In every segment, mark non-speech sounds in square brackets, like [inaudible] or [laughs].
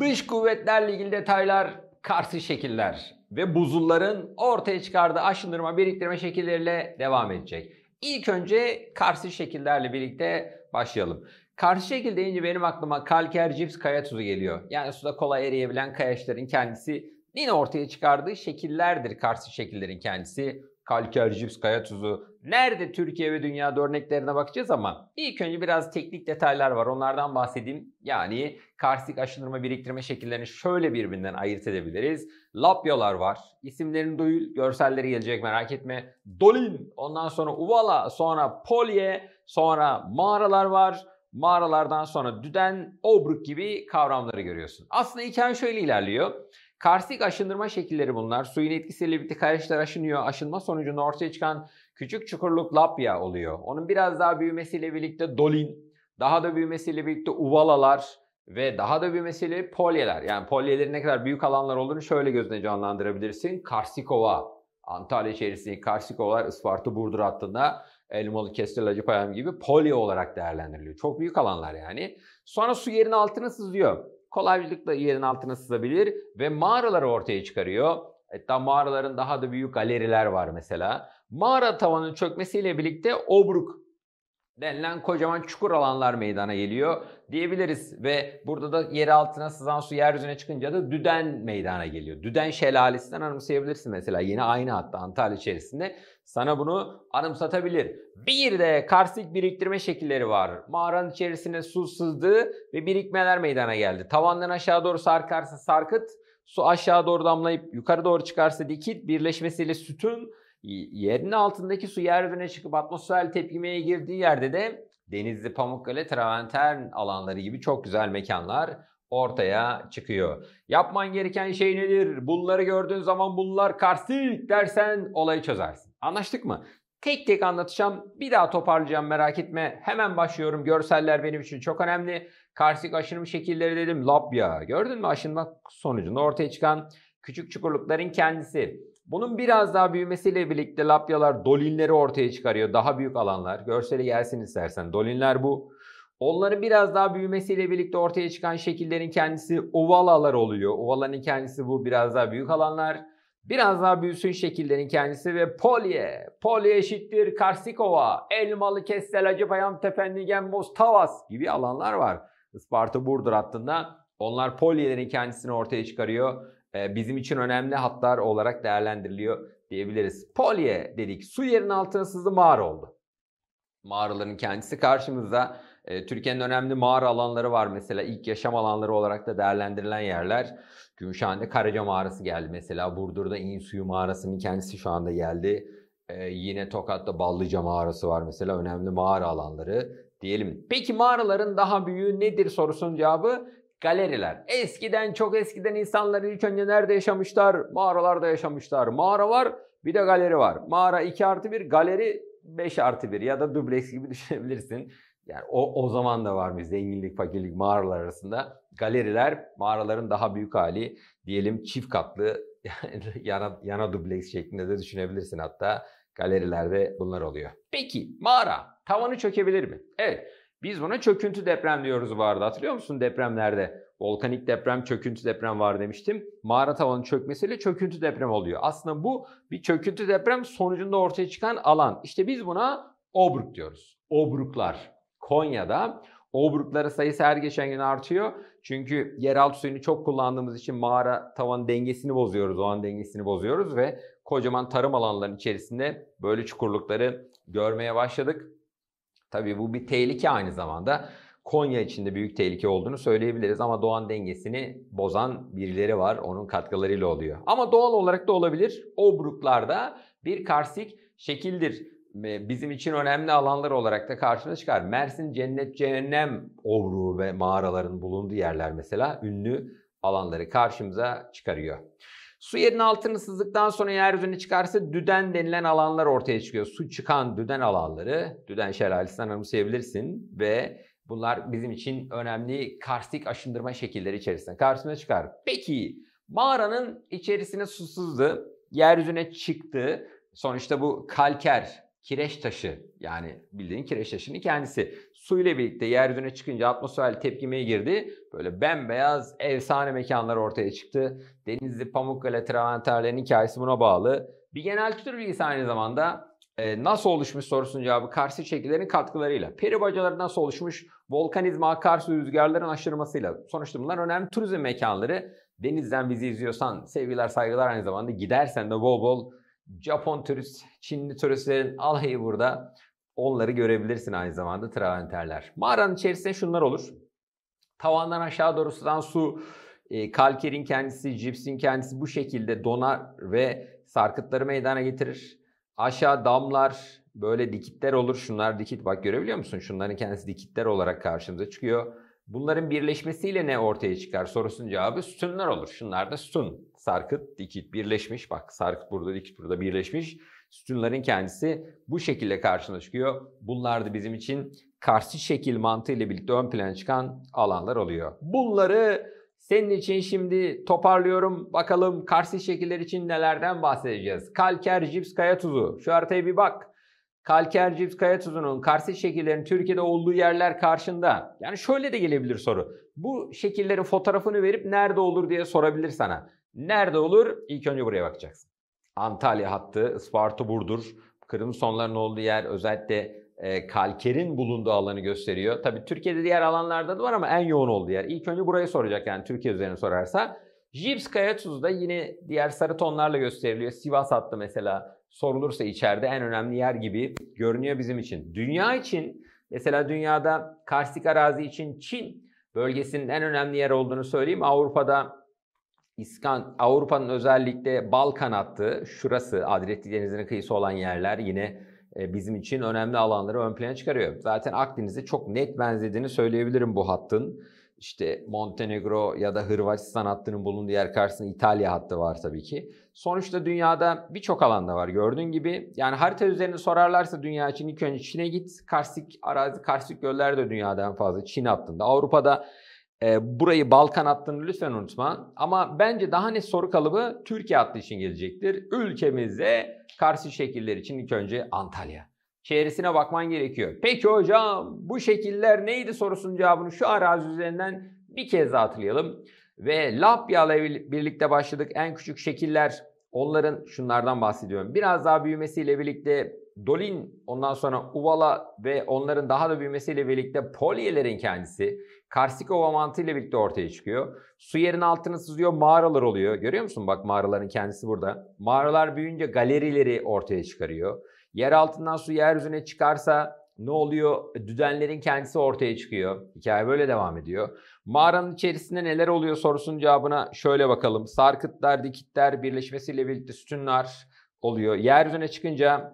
Dış kuvvetlerle ilgili detaylar, karşı şekiller ve buzulların ortaya çıkardığı aşındırma biriktirme şekilleriyle devam edecek. İlk önce karşı şekillerle birlikte başlayalım. Karşı şekil deyince benim aklıma kalker cips kaya tuzu geliyor. Yani suda kolay eriyebilen kayaçların kendisi yine ortaya çıkardığı şekillerdir karşı şekillerin kendisi. Kalker cips kaya tuzu Nerede Türkiye ve dünyada örneklerine bakacağız ama ilk önce biraz teknik detaylar var. Onlardan bahsedeyim. Yani karstik aşındırma biriktirme şekillerini şöyle birbirinden ayırt edebiliriz. Lapyalar var. İsimlerini duyul, görselleri gelecek merak etme. Dolin, ondan sonra Uvala, sonra Polye, sonra mağaralar var mağaralardan sonra düden, obruk gibi kavramları görüyorsun. Aslında hikaye şöyle ilerliyor. Karstik aşındırma şekilleri bunlar. Suyun etkisiyle birlikte kayaçlar aşınıyor. Aşınma sonucunda ortaya çıkan Küçük çukurluk lapya oluyor. Onun biraz daha büyümesiyle birlikte dolin, daha da büyümesiyle birlikte uvalalar ve daha da büyümesiyle polyeler. Yani polyelerin ne kadar büyük alanlar olduğunu şöyle gözüne canlandırabilirsin. Karsikova, Antalya içerisindeki Karsikovalar, Isparta, Burdur hattında Elmalı, Kestel, Acıpayam gibi polye olarak değerlendiriliyor. Çok büyük alanlar yani. Sonra su yerin altına sızıyor. Kolaylıkla yerin altına sızabilir ve mağaraları ortaya çıkarıyor. Hatta e, mağaraların daha da büyük galeriler var mesela. Mağara tavanın çökmesiyle birlikte obruk denilen kocaman çukur alanlar meydana geliyor diyebiliriz. Ve burada da yer altına sızan su yeryüzüne çıkınca da düden meydana geliyor. Düden şelalesinden anımsayabilirsin mesela. Yine aynı hatta Antalya içerisinde sana bunu anımsatabilir. Bir de karstik biriktirme şekilleri var. Mağaranın içerisine su sızdı ve birikmeler meydana geldi. Tavandan aşağı doğru sarkarsa sarkıt, Su aşağı doğru damlayıp yukarı doğru çıkarsa dikit birleşmesiyle sütün yerin altındaki su yeryüzüne çıkıp atmosfer tepkimeye girdiği yerde de Denizli, Pamukkale, Traventer alanları gibi çok güzel mekanlar ortaya çıkıyor. Yapman gereken şey nedir? Bunları gördüğün zaman bunlar karstik dersen olayı çözersin. Anlaştık mı? Tek tek anlatacağım. Bir daha toparlayacağım merak etme. Hemen başlıyorum. Görseller benim için çok önemli. Karsik aşınım şekilleri dedim. Labya. Gördün mü aşınma sonucunda ortaya çıkan küçük çukurlukların kendisi. Bunun biraz daha büyümesiyle birlikte lapyalar dolinleri ortaya çıkarıyor. Daha büyük alanlar. Görseli gelsin istersen. Dolinler bu. Onların biraz daha büyümesiyle birlikte ortaya çıkan şekillerin kendisi ovalalar oluyor. Ovaların kendisi bu biraz daha büyük alanlar. Biraz daha büyüsün şekillerin kendisi ve polye. Polye eşittir Karsikova, Elmalı, Kestel, Acıpayam, Tefendigen, Boz, Tavas gibi alanlar var. Sparta Burdur hattında. Onlar polyelerin kendisini ortaya çıkarıyor. Ee, bizim için önemli hatlar olarak değerlendiriliyor diyebiliriz. Polye dedik. Su yerin altına sızdı mağara oldu. Mağaraların kendisi karşımızda. Ee, Türkiye'nin önemli mağara alanları var mesela ilk yaşam alanları olarak da değerlendirilen yerler. Gümüşhane'de Karaca Mağarası geldi mesela. Burdur'da İn Suyu Mağarası'nın kendisi şu anda geldi. Ee, yine Tokat'ta Ballıca Mağarası var mesela önemli mağara alanları diyelim. Peki mağaraların daha büyüğü nedir sorusunun cevabı galeriler. Eskiden çok eskiden insanlar ilk önce nerede yaşamışlar? Mağaralarda yaşamışlar. Mağara var bir de galeri var. Mağara 2 artı 1 galeri 5 artı 1 ya da dubleks gibi [laughs] düşünebilirsin. Yani o, o zaman da var mı zenginlik fakirlik mağaralar arasında. Galeriler mağaraların daha büyük hali diyelim çift katlı [laughs] yana, yana dubleks şeklinde de düşünebilirsin hatta galerilerde bunlar oluyor. Peki mağara tavanı çökebilir mi? Evet biz buna çöküntü deprem diyoruz bu arada hatırlıyor musun depremlerde? Volkanik deprem, çöküntü deprem var demiştim. Mağara tavanın çökmesiyle çöküntü deprem oluyor. Aslında bu bir çöküntü deprem sonucunda ortaya çıkan alan. İşte biz buna obruk diyoruz. Obruklar. Konya'da obrukları sayısı her geçen gün artıyor. Çünkü yeraltı suyunu çok kullandığımız için mağara tavan dengesini bozuyoruz. O an dengesini bozuyoruz ve kocaman tarım alanlarının içerisinde böyle çukurlukları görmeye başladık. Tabii bu bir tehlike aynı zamanda. Konya içinde büyük tehlike olduğunu söyleyebiliriz ama doğan dengesini bozan birileri var. Onun katkılarıyla oluyor. Ama doğal olarak da olabilir. Obruklarda bir karsik şekildir. Bizim için önemli alanlar olarak da karşımıza çıkar. Mersin cennet cehennem obruğu ve mağaraların bulunduğu yerler mesela ünlü alanları karşımıza çıkarıyor. Su yerin altını sızdıktan sonra yeryüzüne çıkarsa düden denilen alanlar ortaya çıkıyor. Su çıkan düden alanları, düden şelalesinden anımsayabilirsin ve bunlar bizim için önemli karstik aşındırma şekilleri içerisinde karşısına çıkar. Peki mağaranın içerisine susuzdu, yeryüzüne çıktı. Sonuçta bu kalker kireç taşı yani bildiğin kireç taşının kendisi. su ile birlikte yeryüzüne çıkınca atmosfer tepkimeye girdi. Böyle bembeyaz efsane mekanlar ortaya çıktı. Denizli, Pamukkale, Traventerlerin hikayesi buna bağlı. Bir genel kültür bilgisi aynı zamanda e, nasıl oluşmuş sorusunun cevabı karşı şekillerin katkılarıyla. Peri bacaları nasıl oluşmuş? Volkanizma, akarsu, rüzgarların aşırmasıyla. Sonuçta bunlar önemli turizm mekanları. Denizden bizi izliyorsan sevgiler saygılar aynı zamanda gidersen de bol bol Japon turist, Çinli turistlerin alayı burada. Onları görebilirsin aynı zamanda traventerler. Mağaranın içerisinde şunlar olur. Tavandan aşağı doğru sudan su, e, kalkerin kendisi, cipsin kendisi bu şekilde donar ve sarkıtları meydana getirir. Aşağı damlar, böyle dikitler olur. Şunlar dikit bak görebiliyor musun? Şunların kendisi dikitler olarak karşımıza çıkıyor. Bunların birleşmesiyle ne ortaya çıkar sorusunun cevabı sütunlar olur. Şunlar da sütun sarkıt, dikit birleşmiş. Bak sarkıt burada, dikit burada birleşmiş. Sütunların kendisi bu şekilde karşına çıkıyor. Bunlar da bizim için karşı şekil mantığı ile birlikte ön plana çıkan alanlar oluyor. Bunları senin için şimdi toparlıyorum. Bakalım karşı şekiller için nelerden bahsedeceğiz. Kalker cips kaya tuzu. Şu haritaya bir bak. Kalker cips kaya tuzunun karşı şekillerin Türkiye'de olduğu yerler karşında. Yani şöyle de gelebilir soru. Bu şekillerin fotoğrafını verip nerede olur diye sorabilir sana. Nerede olur? İlk önce buraya bakacaksın. Antalya hattı, Isparta Burdur, kırım sonların olduğu yer özellikle e, kalkerin bulunduğu alanı gösteriyor. Tabi Türkiye'de diğer alanlarda da var ama en yoğun olduğu yer. İlk önce burayı soracak yani Türkiye üzerine sorarsa. Jips Kayatuz da yine diğer sarı tonlarla gösteriliyor. Sivas hattı mesela sorulursa içeride en önemli yer gibi görünüyor bizim için. Dünya için mesela dünyada karstik arazi için Çin bölgesinin en önemli yer olduğunu söyleyeyim. Avrupa'da İskan, Avrupa'nın özellikle Balkan hattı, şurası Adriyatik Denizi'nin kıyısı olan yerler yine e, bizim için önemli alanları ön plana çıkarıyor. Zaten Akdeniz'e çok net benzediğini söyleyebilirim bu hattın. İşte Montenegro ya da Hırvatistan hattının bulunduğu yer karşısında İtalya hattı var tabii ki. Sonuçta dünyada birçok alanda var gördüğün gibi. Yani harita üzerinde sorarlarsa dünya için ilk önce Çin'e git. Karstik arazi, karstik göller de dünyada en fazla Çin hattında. Avrupa'da e, burayı Balkan hattını lütfen unutma. Ama bence daha ne soru kalıbı Türkiye hattı için gelecektir. Ülkemize karşı şekiller için ilk önce Antalya. Çevresine bakman gerekiyor. Peki hocam bu şekiller neydi sorusunun cevabını şu arazi üzerinden bir kez daha hatırlayalım. Ve ile birlikte başladık en küçük şekiller. Onların şunlardan bahsediyorum. Biraz daha büyümesiyle birlikte Dolin, ondan sonra Uvala ve onların daha da büyümesiyle birlikte polyelerin kendisi Karsikova mantığıyla birlikte ortaya çıkıyor. Su yerin altını sızıyor, mağaralar oluyor. Görüyor musun? Bak mağaraların kendisi burada. Mağaralar büyüyünce galerileri ortaya çıkarıyor. Yer altından su yeryüzüne çıkarsa ne oluyor? Düdenlerin kendisi ortaya çıkıyor. Hikaye böyle devam ediyor. Mağaranın içerisinde neler oluyor sorusunun cevabına şöyle bakalım. Sarkıtlar, dikitler birleşmesiyle birlikte sütunlar oluyor. Yeryüzüne çıkınca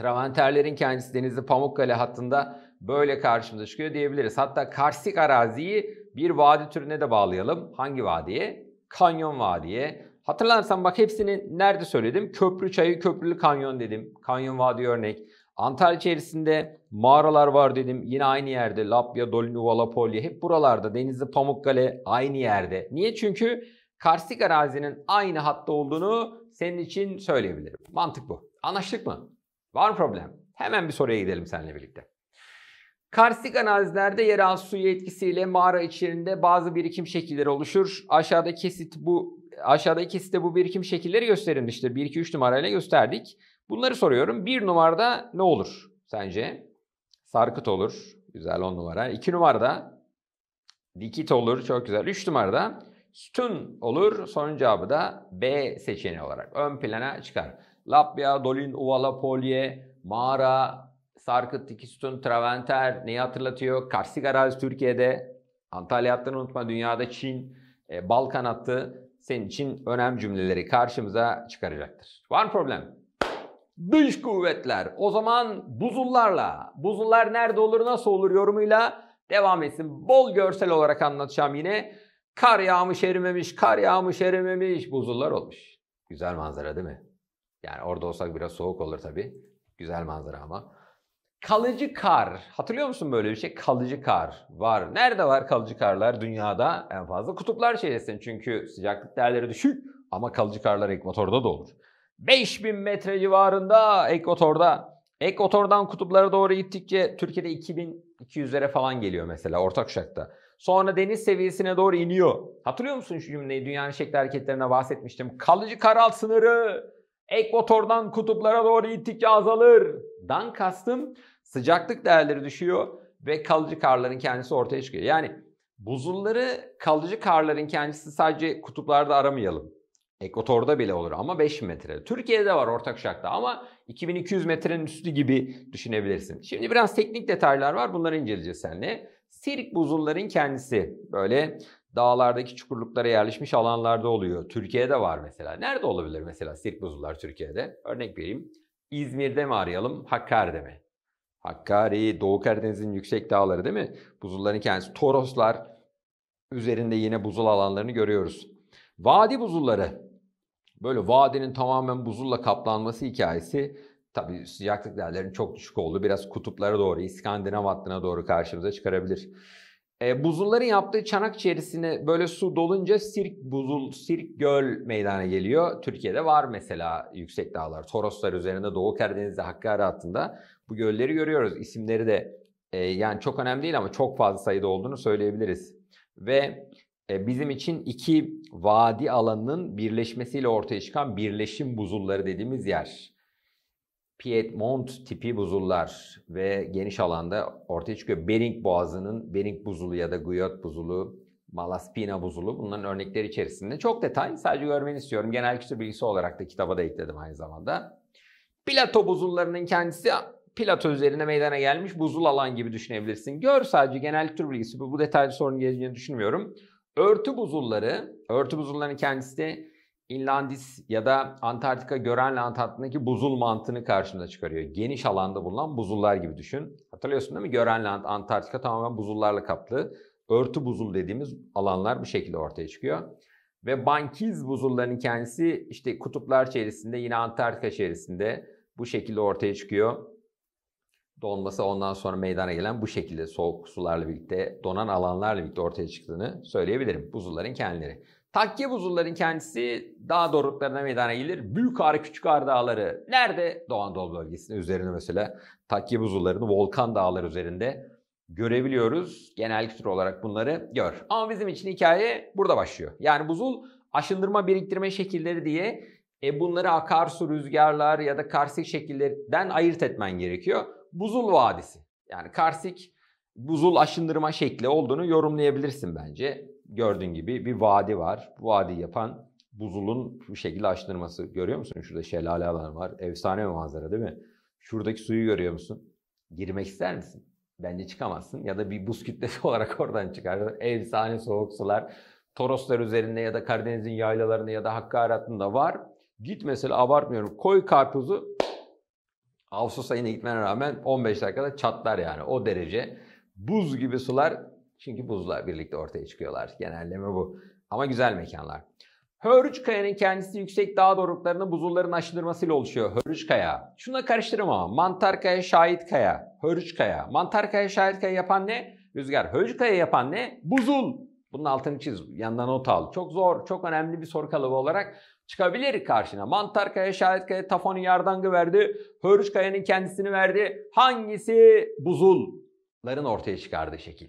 Traventerlerin kendisi Denizli Pamukkale hattında böyle karşımıza çıkıyor diyebiliriz. Hatta karstik araziyi bir vadi türüne de bağlayalım. Hangi vadiye? Kanyon Vadiye. Hatırlarsan bak hepsini nerede söyledim? Köprü çayı, köprülü kanyon dedim. Kanyon Vadi örnek. Antalya içerisinde mağaralar var dedim. Yine aynı yerde Lapya, Uvala, Polya hep buralarda. Denizli, Pamukkale aynı yerde. Niye? Çünkü karstik arazinin aynı hatta olduğunu senin için söyleyebilirim. Mantık bu. Anlaştık mı? Var mı problem? Hemen bir soruya gidelim seninle birlikte. Karstik analizlerde yeraltı suyu etkisiyle mağara içerisinde bazı birikim şekilleri oluşur. Aşağıda kesit bu aşağıdaki kesitte bu birikim şekilleri gösterilmiştir. 1 2 3 numarayla gösterdik. Bunları soruyorum. 1 numarada ne olur sence? Sarkıt olur. Güzel 10 numara. 2 numarada dikit olur. Çok güzel. 3 numarada sütun olur. Son cevabı da B seçeneği olarak ön plana çıkar. Lapya, Dolin, Uvala, Polye, Mağara, Sarkıt, Dikiston, Traventer neyi hatırlatıyor? Karstik arazi Türkiye'de, Antalya hattını unutma dünyada Çin, e, Balkan hattı senin için önemli cümleleri karşımıza çıkaracaktır. Var mı problem? Dış kuvvetler. O zaman buzullarla, buzullar nerede olur nasıl olur yorumuyla devam etsin. Bol görsel olarak anlatacağım yine. Kar yağmış erimemiş, kar yağmış erimemiş buzullar olmuş. Güzel manzara değil mi? Yani orada olsak biraz soğuk olur tabii. Güzel manzara ama. Kalıcı kar. Hatırlıyor musun böyle bir şey? Kalıcı kar var. Nerede var kalıcı karlar dünyada? En fazla kutuplar çevresinde. Çünkü sıcaklık değerleri düşük ama kalıcı karlar ekvatorda da olur. 5000 metre civarında ekvatorda. Ekvatordan kutuplara doğru gittikçe Türkiye'de 2200'lere falan geliyor mesela ortak uçakta. Sonra deniz seviyesine doğru iniyor. Hatırlıyor musun şu cümleyi? Dünyanın şekli hareketlerine bahsetmiştim. Kalıcı kar alt sınırı Ekvatordan kutuplara doğru gittikçe azalır. Dan kastım sıcaklık değerleri düşüyor ve kalıcı karların kendisi ortaya çıkıyor. Yani buzulları kalıcı karların kendisi sadece kutuplarda aramayalım. Ekvatorda bile olur ama 5 metre. Türkiye'de var ortak şakta ama 2200 metrenin üstü gibi düşünebilirsin. Şimdi biraz teknik detaylar var bunları inceleyeceğiz seninle. Sirik buzulların kendisi böyle dağlardaki çukurluklara yerleşmiş alanlarda oluyor. Türkiye'de var mesela. Nerede olabilir mesela sirk buzullar Türkiye'de? Örnek vereyim. İzmir'de mi arayalım? Hakkari'de mi? Hakkari, Doğu Karadeniz'in yüksek dağları değil mi? Buzulların kendisi. Toroslar üzerinde yine buzul alanlarını görüyoruz. Vadi buzulları. Böyle vadinin tamamen buzulla kaplanması hikayesi tabii sıcaklık değerlerinin çok düşük oldu. biraz kutuplara doğru, İskandinav hattına doğru karşımıza çıkarabilir. E, buzulların yaptığı çanak içerisine böyle su dolunca sirk buzul, sirk göl meydana geliyor. Türkiye'de var mesela yüksek dağlar. Toroslar üzerinde Doğu Karadeniz'de Hakkari hattında bu gölleri görüyoruz. İsimleri de e, yani çok önemli değil ama çok fazla sayıda olduğunu söyleyebiliriz. Ve e, bizim için iki vadi alanının birleşmesiyle ortaya çıkan birleşim buzulları dediğimiz yer. Piedmont tipi buzullar ve geniş alanda ortaya çıkıyor. Bering Boğazı'nın Bering buzulu ya da Guyot buzulu, Malaspina buzulu bunların örnekleri içerisinde. Çok detay sadece görmeni istiyorum. Genel kültür bilgisi olarak da kitaba da ekledim aynı zamanda. Plato buzullarının kendisi plato üzerine meydana gelmiş buzul alan gibi düşünebilirsin. Gör sadece genel kültür bilgisi bu, bu detaylı sorun geleceğini düşünmüyorum. Örtü buzulları, örtü buzullarının kendisi de İnlandis ya da Antarktika Görenland hattındaki buzul mantığını karşımıza çıkarıyor. Geniş alanda bulunan buzullar gibi düşün. Hatırlıyorsun değil mi? Görenland, Antarktika tamamen buzullarla kaplı. Örtü buzul dediğimiz alanlar bu şekilde ortaya çıkıyor. Ve bankiz buzulların kendisi işte kutuplar içerisinde yine Antarktika içerisinde bu şekilde ortaya çıkıyor. Donması ondan sonra meydana gelen bu şekilde soğuk sularla birlikte donan alanlarla birlikte ortaya çıktığını söyleyebilirim. Buzulların kendileri. Takkiye buzulların kendisi dağ doruklarına meydana gelir. Büyük ağrı, küçük ağrı dağları. Nerede? Doğu Anadolu bölgesinde üzerinde mesela takkiye buzullarını volkan dağları üzerinde görebiliyoruz. Genel kültür olarak bunları gör. Ama bizim için hikaye burada başlıyor. Yani buzul aşındırma, biriktirme şekilleri diye e bunları akarsu, rüzgarlar ya da karsik şekillerden ayırt etmen gerekiyor. Buzul vadisi. Yani karsik buzul aşındırma şekli olduğunu yorumlayabilirsin bence gördüğün gibi bir vadi var. Bu vadi yapan buzulun bu şekilde açtırması. Görüyor musun? Şurada şelale alanı var. Efsane bir manzara değil mi? Şuradaki suyu görüyor musun? Girmek ister misin? Bence çıkamazsın. Ya da bir buz kütlesi [laughs] olarak oradan çıkar. Efsane soğuk sular. Toroslar üzerinde ya da Karadeniz'in yaylalarında ya da Hakkari Arat'ında var. Git mesela abartmıyorum. Koy karpuzu Ağustos ayına gitmene rağmen 15 dakikada çatlar yani o derece. Buz gibi sular çünkü buzla birlikte ortaya çıkıyorlar. Genelleme bu. Ama güzel mekanlar. Hörüç kayanın kendisi yüksek dağ doruklarını buzulların aşındırmasıyla oluşuyor. Hörüç kaya. Şuna karıştırma. Mantar kaya, şahit kaya. Hörüç kaya. Mantar kaya, şahit kaya yapan ne? Rüzgar. Hörüç kaya yapan ne? Buzul. Bunun altını çiz. Yanına not al. Çok zor, çok önemli bir soru kalıbı olarak çıkabilir karşına. Mantar kaya, şahit kaya, Tafo'nun yardangı verdi. Hörüç kayanın kendisini verdi. Hangisi buzul? ların ortaya çıkardığı şekil.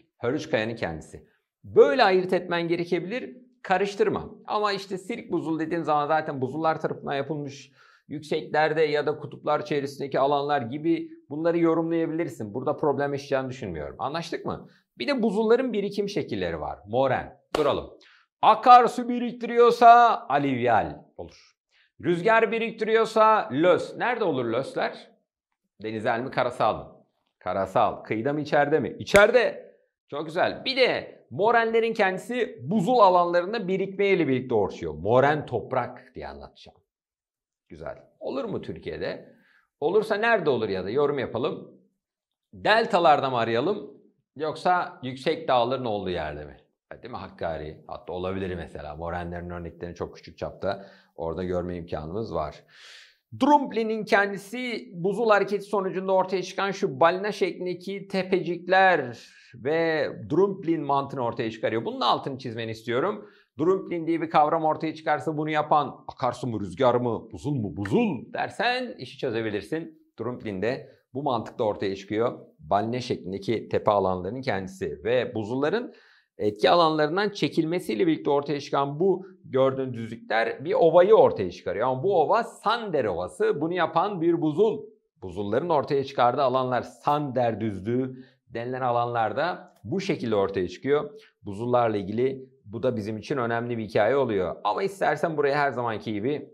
kaya'nın kendisi. Böyle ayırt etmen gerekebilir. Karıştırma. Ama işte sirk buzul dediğim zaman zaten buzullar tarafından yapılmış yükseklerde ya da kutuplar çevresindeki alanlar gibi bunları yorumlayabilirsin. Burada problem yaşayacağını düşünmüyorum. Anlaştık mı? Bir de buzulların birikim şekilleri var. Moren. Duralım. Akarsu biriktiriyorsa alivyal olur. Rüzgar biriktiriyorsa lös. Nerede olur lösler? Denizel mi karasal mı? Karasal. Kıyıda mı içeride mi? İçeride. Çok güzel. Bir de morenlerin kendisi buzul alanlarında birikmeyle birlikte orçuyor. Moren toprak diye anlatacağım. Güzel. Olur mu Türkiye'de? Olursa nerede olur ya da yorum yapalım. Deltalarda mı arayalım yoksa yüksek dağların olduğu yerde mi? Değil mi Hakkari? Hatta olabilir mesela. Morenlerin örneklerini çok küçük çapta orada görme imkanımız var. Drumlin'in kendisi buzul hareketi sonucunda ortaya çıkan şu balina şeklindeki tepecikler ve Drumplin mantığını ortaya çıkarıyor. Bunun altını çizmeni istiyorum. Drumplin diye bir kavram ortaya çıkarsa bunu yapan akarsu mu rüzgar mı buzul mu buzul dersen işi çözebilirsin. Drumplin de bu mantıkta ortaya çıkıyor. Balina şeklindeki tepe alanlarının kendisi ve buzulların etki alanlarından çekilmesiyle birlikte ortaya çıkan bu gördüğün düzlükler bir ovayı ortaya çıkarıyor. Ama bu ova Sander Ovası. Bunu yapan bir buzul. Buzulların ortaya çıkardığı alanlar Sander düzlüğü denilen alanlarda bu şekilde ortaya çıkıyor. Buzullarla ilgili bu da bizim için önemli bir hikaye oluyor. Ama istersen buraya her zamanki gibi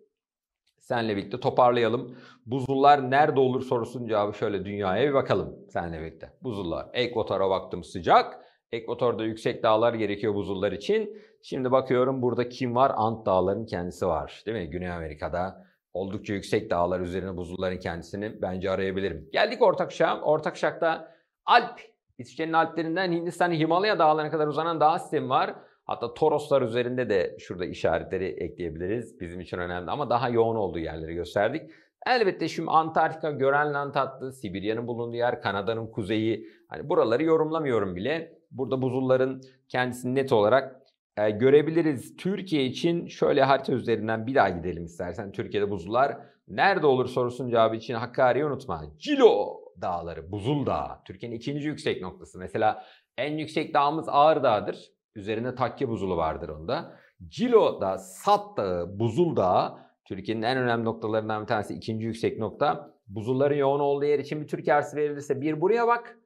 senle birlikte toparlayalım. Buzullar nerede olur sorusunun cevabı şöyle dünyaya bir bakalım senle birlikte. Buzullar ekvatora baktım sıcak, Ekvatorda yüksek dağlar gerekiyor buzullar için. Şimdi bakıyorum burada kim var? Ant dağların kendisi var. Değil mi? Güney Amerika'da oldukça yüksek dağlar üzerine buzulların kendisini bence arayabilirim. Geldik Ortak Şak'a. Ortak Şak'ta Alp, İsviçre'nin Alplerinden Hindistan Himalaya dağlarına kadar uzanan dağ sistemi var. Hatta Toroslar üzerinde de şurada işaretleri ekleyebiliriz. Bizim için önemli ama daha yoğun olduğu yerleri gösterdik. Elbette şimdi Antarktika, Grönland hattı, Sibirya'nın bulunduğu yer, Kanada'nın kuzeyi. Hani buraları yorumlamıyorum bile. Burada buzulların kendisini net olarak e, görebiliriz. Türkiye için şöyle harita üzerinden bir daha gidelim istersen. Türkiye'de buzullar nerede olur sorusunun cevabı için Hakkari'yi unutma. Cilo dağları, buzul dağı. Türkiye'nin ikinci yüksek noktası. Mesela en yüksek dağımız Ağrı Dağı'dır. Üzerinde takke buzulu vardır onda. Cilo da, Sat Dağı, Buzul Dağı Türkiye'nin en önemli noktalarından bir tanesi. ikinci yüksek nokta. Buzulların yoğun olduğu yer için bir Türkiye yersi verilirse bir buraya bak.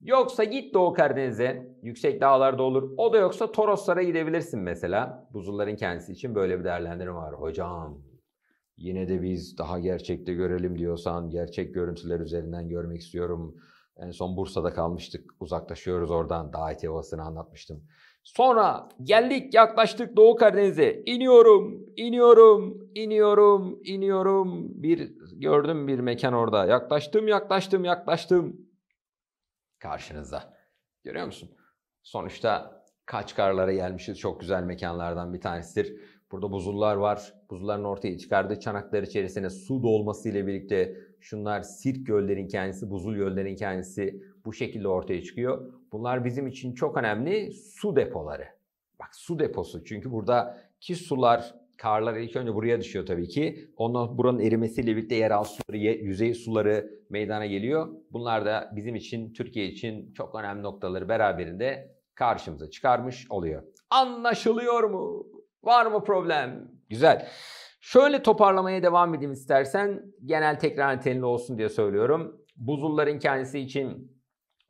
Yoksa git Doğu Karadeniz'e, yüksek dağlarda olur. O da yoksa Toroslara gidebilirsin mesela. Buzulların kendisi için böyle bir değerlendirme var. Hocam yine de biz daha gerçekte görelim diyorsan gerçek görüntüler üzerinden görmek istiyorum. En son Bursa'da kalmıştık. Uzaklaşıyoruz oradan. Dağ eti havasını anlatmıştım. Sonra geldik yaklaştık Doğu Karadeniz'e. İniyorum, iniyorum, iniyorum, iniyorum. Bir gördüm bir mekan orada. Yaklaştım, yaklaştım, yaklaştım. Karşınıza Görüyor musun? Sonuçta Kaçkarlara gelmişiz. Çok güzel mekanlardan bir tanesidir. Burada buzullar var. Buzulların ortaya çıkardığı çanaklar içerisine su dolması ile birlikte şunlar sirk göllerin kendisi, buzul göllerin kendisi bu şekilde ortaya çıkıyor. Bunlar bizim için çok önemli su depoları. Bak su deposu çünkü buradaki sular karlar ilk önce buraya düşüyor tabii ki. Ondan buranın erimesiyle birlikte yeraltı suları, yüzey suları meydana geliyor. Bunlar da bizim için, Türkiye için çok önemli noktaları beraberinde karşımıza çıkarmış oluyor. Anlaşılıyor mu? Var mı problem? Güzel. Şöyle toparlamaya devam edeyim istersen. Genel tekrar niteliği olsun diye söylüyorum. Buzulların kendisi için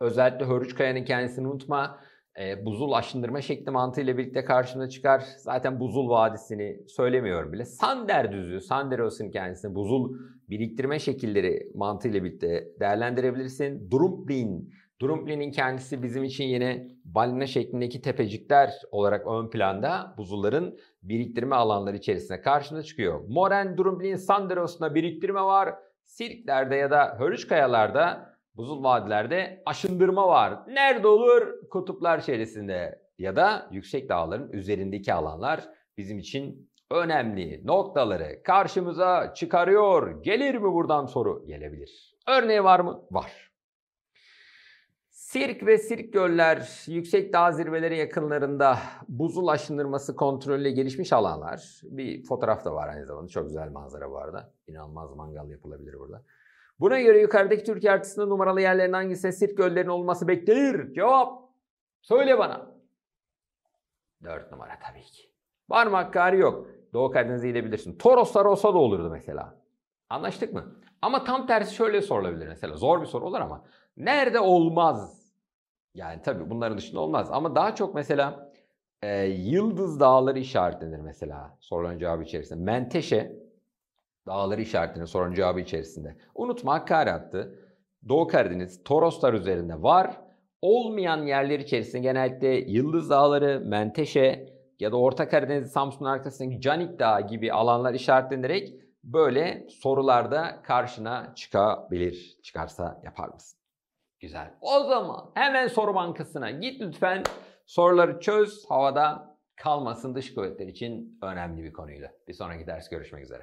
özellikle Hörüç Kaya'nın kendisini unutma e, buzul aşındırma şekli mantığıyla birlikte karşımıza çıkar. Zaten buzul vadisini söylemiyorum bile. Sander düzü, Sandero's'un Oğuz'un kendisini buzul biriktirme şekilleri mantığıyla birlikte değerlendirebilirsin. Drumplin, Drumlin'in kendisi bizim için yine balina şeklindeki tepecikler olarak ön planda buzulların biriktirme alanları içerisinde karşına çıkıyor. Moren Drumlin Sandero's'una biriktirme var. Sirklerde ya da hörüç kayalarda Buzul vadilerde aşındırma var. Nerede olur? Kutuplar çevresinde ya da yüksek dağların üzerindeki alanlar bizim için önemli noktaları karşımıza çıkarıyor. Gelir mi buradan soru? Gelebilir. Örneği var mı? Var. Sirk ve sirk göller yüksek dağ zirveleri yakınlarında buzul aşındırması kontrolüyle gelişmiş alanlar. Bir fotoğraf da var aynı zamanda. Çok güzel manzara bu arada. İnanılmaz mangal yapılabilir burada. Buna göre yukarıdaki Türkiye haritasında numaralı yerlerin hangisine sirk göllerinin olması beklenir? Cevap. Söyle bana. 4 numara tabii ki. Var mı hakkı yok. Doğu Karadeniz'e gidebilirsin. Toroslar olsa da olurdu mesela. Anlaştık mı? Ama tam tersi şöyle sorulabilir mesela. Zor bir soru olur ama. Nerede olmaz? Yani tabii bunların dışında olmaz. Ama daha çok mesela e, Yıldız Dağları işaretlenir mesela sorulan cevabı içerisinde. Menteşe Dağları işaretini sorunun cevabı içerisinde. Unutma Hakkari hattı, Doğu Karadeniz, Toroslar üzerinde var. Olmayan yerler içerisinde genellikle Yıldız Dağları, Menteşe ya da Orta Karadeniz, Samsun'un arkasındaki Canik Dağı gibi alanlar işaretlenerek böyle sorularda karşına çıkabilir. Çıkarsa yapar mısın? Güzel. O zaman hemen soru bankasına git lütfen. Soruları çöz. Havada kalmasın dış kuvvetler için önemli bir konuydu. Bir sonraki ders görüşmek üzere.